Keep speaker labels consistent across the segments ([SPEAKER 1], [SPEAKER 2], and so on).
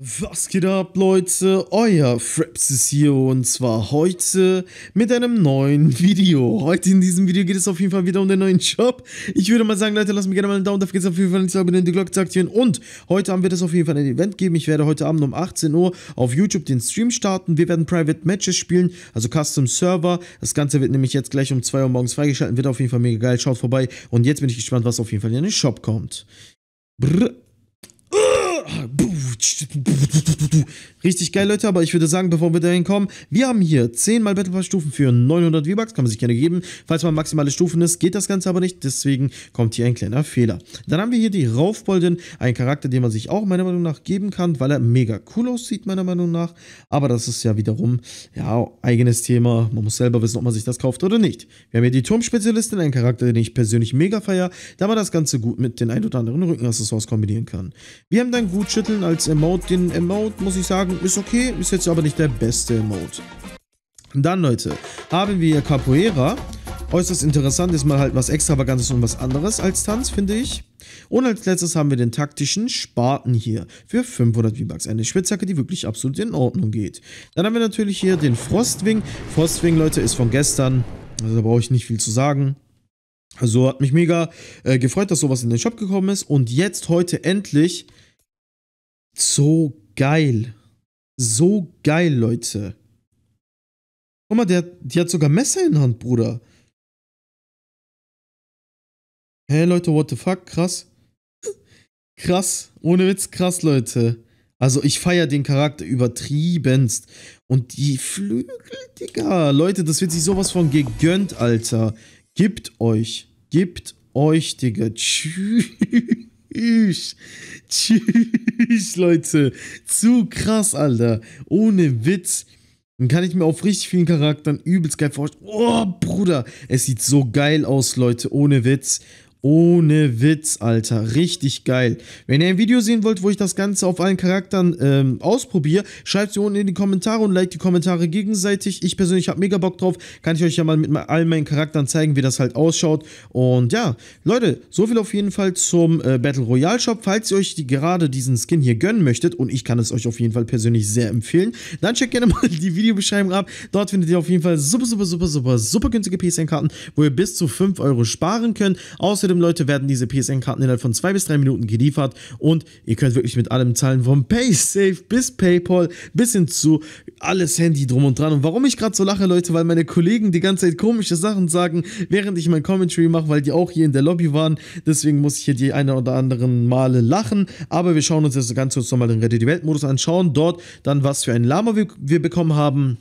[SPEAKER 1] Was geht ab Leute, euer Fraps ist hier und zwar heute mit einem neuen Video. Heute in diesem Video geht es auf jeden Fall wieder um den neuen Shop. Ich würde mal sagen Leute, lasst mir gerne mal einen Daumen, da es auf jeden Fall nicht zu abonnieren, die Glocke zu aktivieren und heute Abend wird es auf jeden Fall ein Event geben. Ich werde heute Abend um 18 Uhr auf YouTube den Stream starten. Wir werden Private Matches spielen, also Custom Server. Das Ganze wird nämlich jetzt gleich um 2 Uhr morgens freigeschalten, wird auf jeden Fall mega geil, schaut vorbei und jetzt bin ich gespannt, was auf jeden Fall in den Shop kommt. Brrr. Richtig geil, Leute, aber ich würde sagen, bevor wir dahin kommen, wir haben hier 10 mal Battle Pass Stufen für 900 V-Bucks, kann man sich gerne geben. Falls man maximale Stufen ist, geht das Ganze aber nicht, deswegen kommt hier ein kleiner Fehler. Dann haben wir hier die Raufboldin, ein Charakter, den man sich auch meiner Meinung nach geben kann, weil er mega cool aussieht, meiner Meinung nach. Aber das ist ja wiederum, ja, eigenes Thema. Man muss selber wissen, ob man sich das kauft oder nicht. Wir haben hier die Turmspezialistin, ein Charakter, den ich persönlich mega feier, da man das Ganze gut mit den ein oder anderen Rückenaccessoires kombinieren kann. Wir haben dann gut schütteln als Emote. Den Emote, muss ich sagen, ist okay, ist jetzt aber nicht der beste Emote. Dann, Leute, haben wir Capoeira. Äußerst interessant, ist mal halt was Extravagantes und was anderes als Tanz, finde ich. Und als letztes haben wir den taktischen Spaten hier für 500 V-Bucks. Eine Spitzhacke, die wirklich absolut in Ordnung geht. Dann haben wir natürlich hier den Frostwing. Frostwing, Leute, ist von gestern. Also da brauche ich nicht viel zu sagen. Also hat mich mega äh, gefreut, dass sowas in den Shop gekommen ist. Und jetzt heute endlich so geil. So geil, Leute. Guck mal, der, die hat sogar Messer in Hand, Bruder. Hä, hey, Leute, what the fuck? Krass. krass. Ohne Witz, krass, Leute. Also, ich feiere den Charakter übertriebenst. Und die Flügel, Digga. Leute, das wird sich sowas von gegönnt, Alter. Gibt euch. Gibt euch, Digga. Tschüss. Tschüss. Tschüss, Leute. Zu krass, Alter. Ohne Witz. Dann kann ich mir auf richtig vielen Charakteren übelst geil vorstellen. Oh, Bruder. Es sieht so geil aus, Leute. Ohne Witz. Ohne Witz, Alter. Richtig geil. Wenn ihr ein Video sehen wollt, wo ich das Ganze auf allen Charakteren ähm, ausprobiere, schreibt sie unten in die Kommentare und liked die Kommentare gegenseitig. Ich persönlich habe mega Bock drauf. Kann ich euch ja mal mit all meinen Charakteren zeigen, wie das halt ausschaut. Und ja, Leute, so viel auf jeden Fall zum äh, Battle Royale Shop. Falls ihr euch die, gerade diesen Skin hier gönnen möchtet, und ich kann es euch auf jeden Fall persönlich sehr empfehlen, dann checkt gerne mal die Videobeschreibung ab. Dort findet ihr auf jeden Fall super, super, super, super, super günstige PSN-Karten, wo ihr bis zu 5 Euro sparen könnt. Außerdem random Leute werden diese PSN-Karten innerhalb von zwei bis drei Minuten geliefert und ihr könnt wirklich mit allem zahlen, vom PaySafe bis PayPal bis hin zu alles Handy drum und dran. Und warum ich gerade so lache, Leute, weil meine Kollegen die ganze Zeit komische Sachen sagen, während ich mein Commentary mache, weil die auch hier in der Lobby waren. Deswegen muss ich hier die eine oder anderen Male lachen. Aber wir schauen uns jetzt ganz kurz nochmal den Reddit-Welt-Modus anschauen. Dort dann, was für ein Lama wir, wir bekommen haben.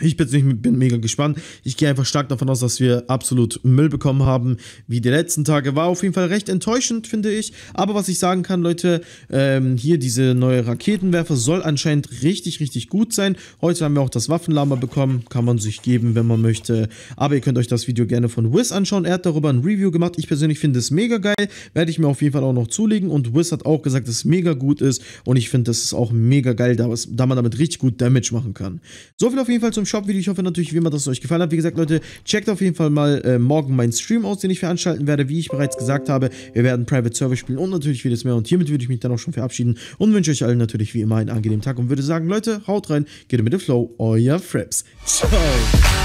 [SPEAKER 1] Ich persönlich bin mega gespannt. Ich gehe einfach stark davon aus, dass wir absolut Müll bekommen haben, wie die letzten Tage. War auf jeden Fall recht enttäuschend, finde ich. Aber was ich sagen kann, Leute, ähm, hier diese neue Raketenwerfer soll anscheinend richtig, richtig gut sein. Heute haben wir auch das Waffenlama bekommen. Kann man sich geben, wenn man möchte. Aber ihr könnt euch das Video gerne von Wiz anschauen. Er hat darüber ein Review gemacht. Ich persönlich finde es mega geil. Werde ich mir auf jeden Fall auch noch zulegen. Und Wiz hat auch gesagt, dass es mega gut ist. Und ich finde, das ist auch mega geil, da, was, da man damit richtig gut Damage machen kann. So viel auf jeden Fall zum dem Shop-Video. Ich hoffe natürlich, wie immer, dass es euch gefallen hat. Wie gesagt, Leute, checkt auf jeden Fall mal äh, morgen meinen Stream aus, den ich veranstalten werde. Wie ich bereits gesagt habe, wir werden Private Server spielen und natürlich vieles mehr. Und hiermit würde ich mich dann auch schon verabschieden und wünsche euch allen natürlich wie immer einen angenehmen Tag und würde sagen, Leute, haut rein, geht mit dem Flow, euer Fraps. Ciao.